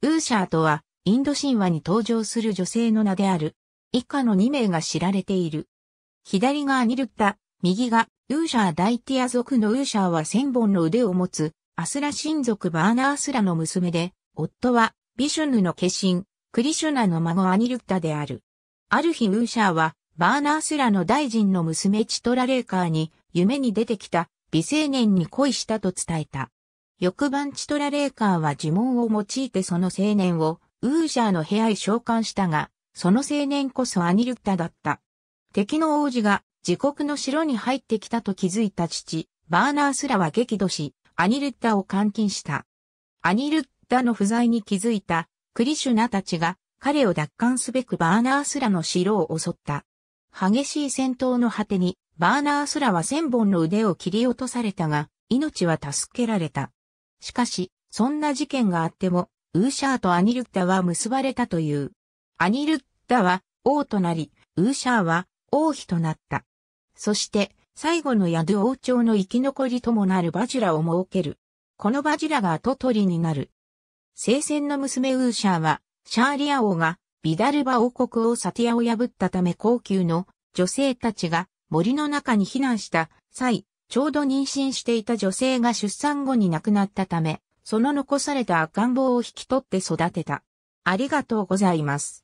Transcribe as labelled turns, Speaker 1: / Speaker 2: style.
Speaker 1: ウーシャーとは、インド神話に登場する女性の名である。以下の2名が知られている。左がアニルッタ、右がウーシャー大ティア族のウーシャーは千本の腕を持つ、アスラ親族バーナースラの娘で、夫はビシュヌの化身、クリシュナの孫アニルッタである。ある日ウーシャーは、バーナースラの大臣の娘チトラレーカーに、夢に出てきた、美青年に恋したと伝えた。翌晩チトラレーカーは呪文を用いてその青年をウージャーの部屋へ召喚したが、その青年こそアニルッタだった。敵の王子が自国の城に入ってきたと気づいた父、バーナースらは激怒し、アニルッタを監禁した。アニルッタの不在に気づいたクリシュナたちが彼を奪還すべくバーナースらの城を襲った。激しい戦闘の果てにバーナースらは千本の腕を切り落とされたが、命は助けられた。しかし、そんな事件があっても、ウーシャーとアニルッタは結ばれたという。アニルッタは王となり、ウーシャーは王妃となった。そして、最後の宿王朝の生き残りともなるバジュラを設ける。このバジュラが後取りになる。聖戦の娘ウーシャーは、シャーリア王がビダルバ王国をサティアを破ったため高級の女性たちが森の中に避難した際、ちょうど妊娠していた女性が出産後に亡くなったため、その残された赤ん坊を引き取って育てた。ありがとうございます。